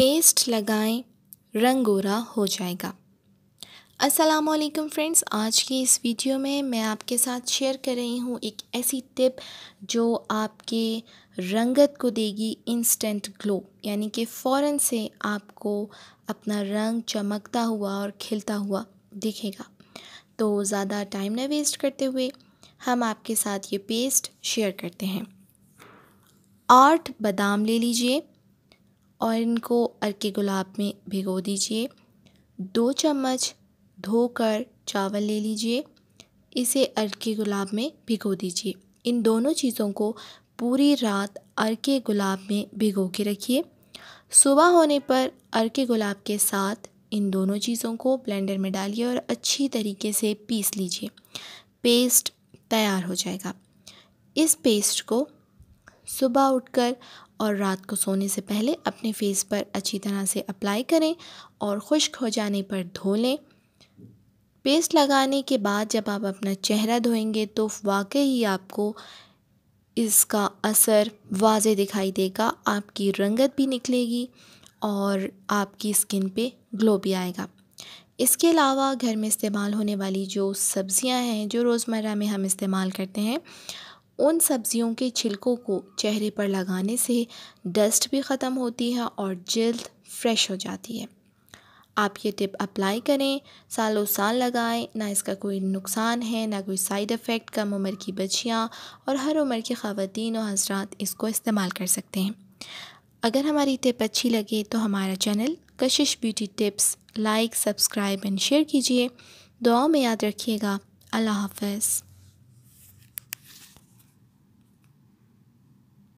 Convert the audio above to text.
paste लगाएं रंग गोरा हो जाएगा वालेकुम फ्रेंड्स आज की इस वीडियो में मैं आपके साथ शेयर कर रही हूँ एक ऐसी टिप जो आपके रंगत को देगी इंस्टेंट ग्लो यानी कि फ़ौर से आपको अपना रंग चमकता हुआ और खिलता हुआ दिखेगा तो ज़्यादा टाइम ना वेस्ट करते हुए हम आपके साथ ये पेस्ट शेयर करते हैं आठ बादाम ले लीजिए और इनको अरके गुलाब में भिगो दीजिए दो चम्मच धोकर चावल ले लीजिए इसे अरके गुलाब में भिगो दीजिए इन दोनों चीज़ों को पूरी रात अरके गुलाब में भिगो के रखिए सुबह होने पर अरके गुलाब के साथ इन दोनों चीज़ों को ब्लेंडर में डालिए और अच्छी तरीके से पीस लीजिए पेस्ट तैयार हो जाएगा इस पेस्ट को सुबह उठकर और रात को सोने से पहले अपने फेस पर अच्छी तरह से अप्लाई करें और खुश्क हो जाने पर धो लें पेस्ट लगाने के बाद जब आप अपना चेहरा धोएंगे तो वाकई ही आपको इसका असर वाज दिखाई देगा आपकी रंगत भी निकलेगी और आपकी स्किन पे ग्लो भी आएगा इसके अलावा घर में इस्तेमाल होने वाली जो सब्ज़ियां हैं जो रोज़मर्रा में हम इस्तेमाल करते हैं उन सब्ज़ियों के छिलकों को चेहरे पर लगाने से डस्ट भी ख़त्म होती है और जल्द फ्रेश हो जाती है आप ये टिप अप्लाई करें सालों साल लगाएं ना इसका कोई नुकसान है ना कोई साइड इफ़ेक्ट कम उम्र की बच्चियाँ और हर उम्र की खातन और हजरात इसको इस्तेमाल कर सकते हैं अगर हमारी टिप अच्छी लगे तो हमारा channel Kashish beauty tips like subscribe and share कीजिए दुआ में याद रखिएगा अल्लाह हाफ